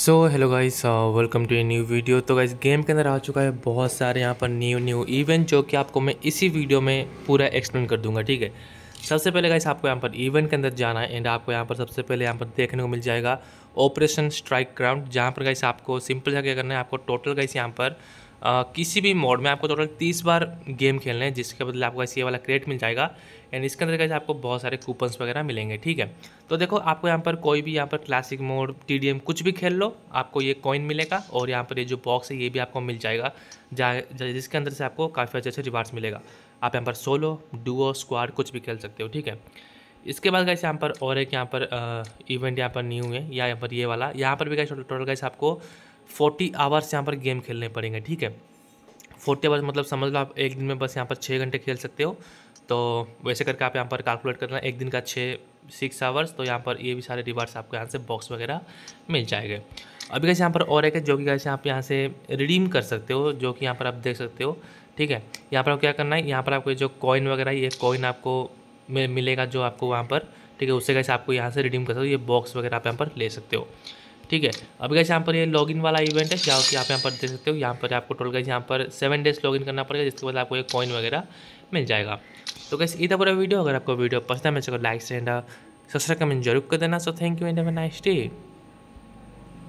so hello guys welcome to a new video तो guys game के अंदर आ चुका है बहुत सारे यहाँ पर न्यू न्यू इवेंट जो कि आपको मैं इसी वीडियो में पूरा एक्सप्लेन कर दूंगा ठीक है सबसे पहले गाइस आपको यहाँ पर इवेंट के अंदर जाना है एंड आपको यहाँ पर सबसे पहले यहाँ पर देखने को मिल जाएगा ऑपरेशन स्ट्राइक ग्राउंड जहाँ पर गाइस आपको सिंपल जगह करना है आपको टोटल गाइस यहाँ पर आ, किसी भी मोड में आपको टोटल तीस बार गेम खेलना है जिसके बदले आपको ऐसे वाला क्रेट मिल जाएगा एंड इसके अंदर कैसे आपको बहुत सारे कूपन्स वगैरह मिलेंगे ठीक है तो देखो आपको यहाँ पर कोई भी यहाँ पर क्लासिक मोड टी कुछ भी खेल लो आपको ये कॉइन मिलेगा और यहाँ पर ये जो बॉक्स है ये भी आपको मिल जाएगा जा, जा जिसके अंदर से आपको काफ़ी अच्छे अच्छे रिवार्ड्स मिलेगा आप यहाँ पर सोलो डुओ स्क्वाड कुछ भी खेल सकते हो ठीक है इसके बाद कैसे यहाँ पर और एक यहाँ पर इवेंट यहाँ पर न्यू है या यहाँ पर ये वाला यहाँ पर भी कैसे टोटल कैसे आपको फोर्टी आवर्स यहाँ पर गेम खेलने पड़ेंगे ठीक है फोर्टी आवर्स मतलब समझ लो आप एक दिन में बस यहाँ पर छः घंटे खेल सकते हो तो वैसे करके आप यहाँ पर कैलकुलेट करना एक दिन का छः सिक्स आवर्स तो यहाँ पर ये भी सारे रिवार्ड्स आपको यहाँ से बॉक्स वगैरह मिल जाएंगे अभी कैसे यहाँ पर और एक है जो कि कैसे आप यहाँ से रिडीम कर सकते हो जो कि यहाँ पर आप देख सकते हो ठीक है यहाँ पर आपको क्या करना है यहाँ पर आपको जो कॉइन वगैरह ये कॉइन आपको मिलेगा जो आपको वहाँ पर ठीक है उससे कैसे आपको यहाँ से रिडीम कर सकते हो ये बॉक्स वगैरह आप यहाँ पर ले सकते हो ठीक है अब गैस यहाँ पर ये लॉगिन वाला इवेंट है क्या कि आप यहाँ पर देख सकते हो यहाँ पर आपको टोल गैस यहाँ पर सेवन डेज लॉगिन करना पड़ेगा जिसके बाद आपको एक कॉइन वगैरह मिल जाएगा तो गैस इतना पूरा वीडियो अगर आपको वीडियो पसंद है मैं लाइक एंड सब्सक्राइब कमेंट जरूर कर देना so thank you and have nice day